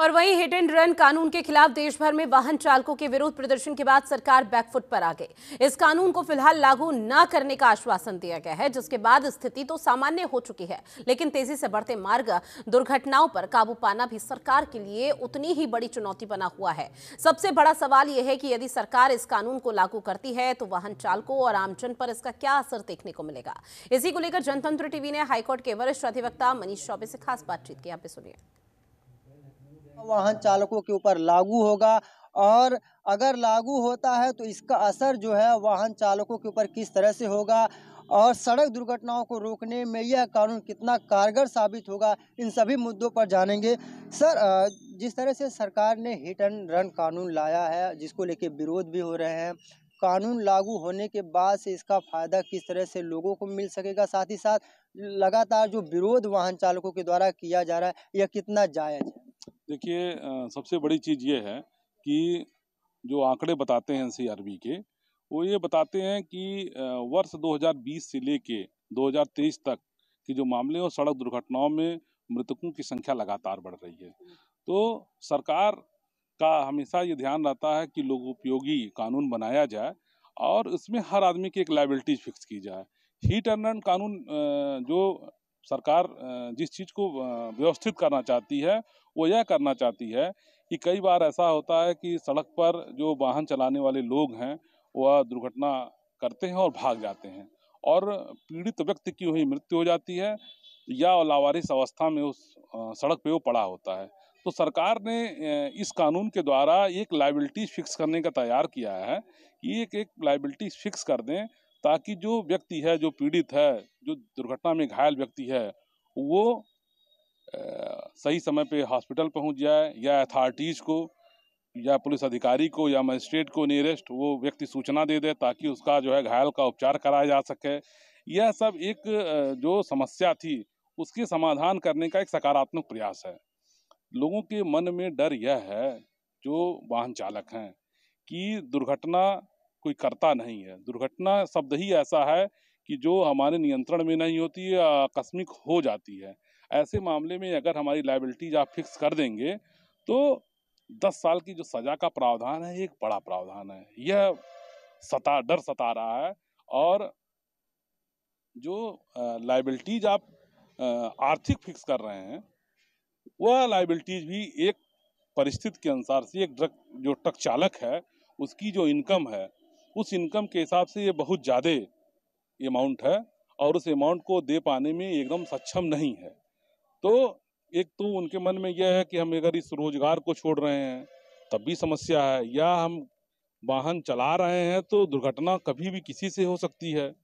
और वहीं hit and run कानून के खिलाफ देश भर में वाहन चालकों के विरोध प्रदर्शन के बाद सरकार बैकफुट पर आ गई इस कानून को फिलहाल लागू न करने का आश्वासन दिया गया है जिसके बाद स्थिति तो सामान्य हो चुकी है लेकिन तेजी से बढ़ते मार्ग दुर्घटनाओं पर काबू पाना भी सरकार के लिए उतनी ही बड़ी चुनौती बना हुआ है सबसे बड़ा सवाल यह है कि यदि सरकार इस कानून को लागू करती है तो वाहन चालकों और आमजन पर इसका क्या असर देखने को मिलेगा इसी को लेकर जनतंत्र टीवी ने हाईकोर्ट के वरिष्ठ अधिवक्ता मनीष चौबे से खास बातचीत की आप सुनिए वाहन चालकों के ऊपर लागू होगा और अगर लागू होता है तो इसका असर जो है वाहन चालकों के ऊपर किस तरह से होगा और सड़क दुर्घटनाओं को रोकने में यह कानून कितना कारगर साबित होगा इन सभी मुद्दों पर जानेंगे सर जिस तरह से सरकार ने हिट एंड रन कानून लाया है जिसको लेके विरोध भी हो रहे हैं कानून लागू होने के बाद से इसका फ़ायदा किस तरह से लोगों को मिल सकेगा साथ ही साथ लगातार जो विरोध वाहन चालकों के द्वारा किया जा रहा है यह कितना जायज़ है देखिए सबसे बड़ी चीज़ ये है कि जो आंकड़े बताते हैं एन के वो ये बताते हैं कि वर्ष 2020 से लेके 2023 तक की जो मामले और सड़क दुर्घटनाओं में मृतकों की संख्या लगातार बढ़ रही है तो सरकार का हमेशा ये ध्यान रहता है कि लोग उपयोगी कानून बनाया जाए और इसमें हर आदमी की एक लाइबिलिटी फिक्स की जाए हीट एंड रन कानून जो सरकार जिस चीज़ को व्यवस्थित करना चाहती है वो यह करना चाहती है कि कई बार ऐसा होता है कि सड़क पर जो वाहन चलाने वाले लोग हैं वह दुर्घटना करते हैं और भाग जाते हैं और पीड़ित व्यक्ति की वही मृत्यु हो जाती है या लावारिस अवस्था में उस सड़क पे वो पड़ा होता है तो सरकार ने इस कानून के द्वारा एक लाइबिलिटी फिक्स करने का तैयार किया है कि एक एक लाइबिलिटी फिक्स कर दें ताकि जो व्यक्ति है जो पीड़ित है जो दुर्घटना में घायल व्यक्ति है वो सही समय पे हॉस्पिटल पहुंच जाए या अथॉरिटीज़ को या पुलिस अधिकारी को या मजिस्ट्रेट को नियरेस्ट वो व्यक्ति सूचना दे दे ताकि उसका जो है घायल का उपचार कराया जा सके यह सब एक जो समस्या थी उसके समाधान करने का एक सकारात्मक प्रयास है लोगों के मन में डर यह है जो वाहन चालक हैं कि दुर्घटना कोई करता नहीं है दुर्घटना शब्द ही ऐसा है कि जो हमारे नियंत्रण में नहीं होती है आकस्मिक हो जाती है ऐसे मामले में अगर हमारी लाइबिलिटीज आप फिक्स कर देंगे तो दस साल की जो सज़ा का प्रावधान है एक बड़ा प्रावधान है यह सता डर सता रहा है और जो लाइबिलिटीज आप आर्थिक फिक्स कर रहे हैं वह लाइबिलिटीज भी एक परिस्थिति के अनुसार से एक ट्रक जो ट्रक चालक है उसकी जो इनकम है उस इनकम के हिसाब से ये बहुत ज़्यादा अमाउंट है और उस अमाउंट को दे पाने में एकदम सक्षम नहीं है तो एक तो उनके मन में यह है कि हम अगर इस रोजगार को छोड़ रहे हैं तब भी समस्या है या हम वाहन चला रहे हैं तो दुर्घटना कभी भी किसी से हो सकती है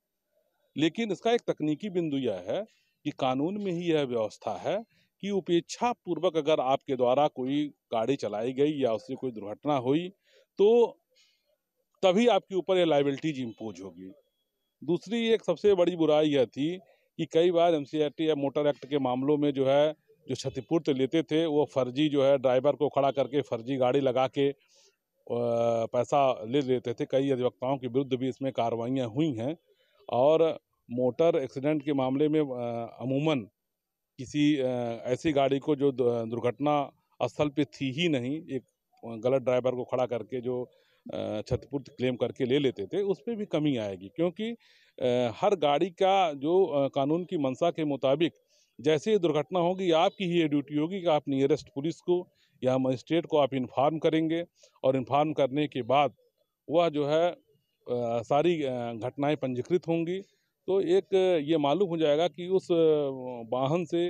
लेकिन इसका एक तकनीकी बिंदु यह है कि कानून में ही यह व्यवस्था है कि उपेक्षा पूर्वक अगर आपके द्वारा कोई गाड़ी चलाई गई या उससे कोई दुर्घटना हुई तो तभी आपके ऊपर ये लाइबिलिटीज इम्पोज होगी दूसरी एक सबसे बड़ी बुराई यह थी कि कई बार एम या मोटर एक्ट के मामलों में जो है जो क्षतिपूर्ति लेते थे वो फर्जी जो है ड्राइवर को खड़ा करके फर्जी गाड़ी लगा के पैसा ले लेते थे कई अधिवक्ताओं के विरुद्ध भी इसमें कार्रवाइयाँ हुई हैं और मोटर एक्सीडेंट के मामले में अमूमन किसी ऐसी गाड़ी को जो दुर्घटना स्थल पे थी ही नहीं एक गलत ड्राइवर को खड़ा करके जो क्षतिपूर्ति क्लेम करके ले लेते थे उस पर भी कमी आएगी क्योंकि हर गाड़ी का जो कानून की मंशा के मुताबिक जैसे ही दुर्घटना होगी आपकी ही ये ड्यूटी होगी कि आप नियरेस्ट पुलिस को या मजिस्ट्रेट को आप इन्फॉर्म करेंगे और इन्फॉर्म करने के बाद वह जो है सारी घटनाएं पंजीकृत होंगी तो एक ये मालूम हो जाएगा कि उस वाहन से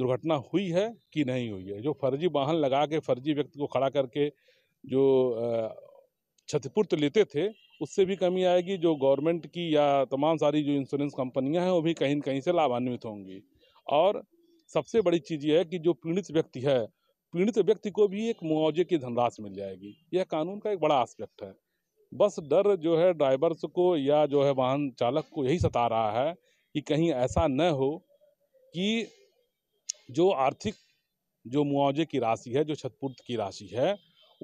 दुर्घटना हुई है कि नहीं हुई है जो फर्जी वाहन लगा के फर्जी व्यक्ति को खड़ा करके जो क्षतिपूर्ति लेते थे उससे भी कमी आएगी जो गवर्नमेंट की या तमाम सारी जो इंश्योरेंस कंपनियां हैं वो भी कहीं कहीं से लाभान्वित होंगी और सबसे बड़ी चीज़ ये है कि जो पीड़ित व्यक्ति है पीड़ित व्यक्ति को भी एक मुआवजे की धनराशि मिल जाएगी यह कानून का एक बड़ा आस्पेक्ट है बस डर जो है ड्राइवर्स को या जो है वाहन चालक को यही सता रहा है कि कहीं ऐसा न हो कि जो आर्थिक जो मुआवजे की राशि है जो क्षतिपूर्ति की राशि है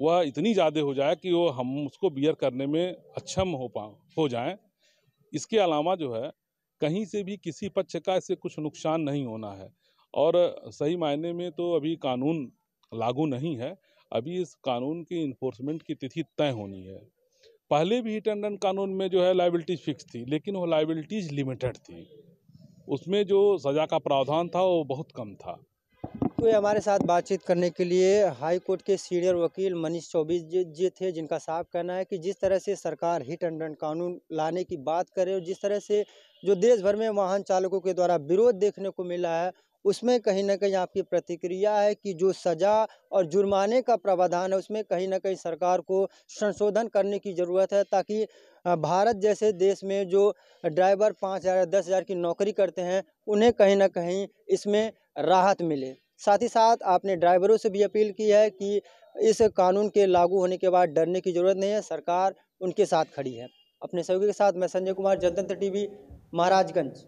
वह इतनी ज़्यादा हो जाए कि वो हम उसको बियर करने में अक्षम हो पा हो जाए इसके अलावा जो है कहीं से भी किसी पक्ष का इससे कुछ नुकसान नहीं होना है और सही मायने में तो अभी कानून लागू नहीं है अभी इस कानून की इन्फोर्समेंट की तिथि तय होनी है पहले भी हिट एंड रन कानून में जो है लाइबिलिटीज फिक्स थी लेकिन वो लाइबिलिटीज लिमिटेड थी उसमें जो सज़ा का प्रावधान था वो बहुत कम था हुए हमारे साथ बातचीत करने के लिए हाई कोर्ट के सीनियर वकील मनीष चौबे जी थे जिनका साफ कहना है कि जिस तरह से सरकार हिट एंड रन कानून लाने की बात करे और जिस तरह से जो देश भर में वाहन चालकों के द्वारा विरोध देखने को मिला है उसमें कहीं ना कहीं आपकी प्रतिक्रिया है कि जो सज़ा और जुर्माने का प्रावधान है उसमें कहीं ना कहीं सरकार को संशोधन करने की ज़रूरत है ताकि भारत जैसे देश में जो ड्राइवर पाँच हज़ार दस हज़ार की नौकरी करते हैं उन्हें कहीं ना कहीं इसमें राहत मिले साथ ही साथ आपने ड्राइवरों से भी अपील की है कि इस कानून के लागू होने के बाद डरने की ज़रूरत नहीं है सरकार उनके साथ खड़ी है अपने सहयोगी के साथ मैं संजय कुमार जनतंत्र टीवी महाराजगंज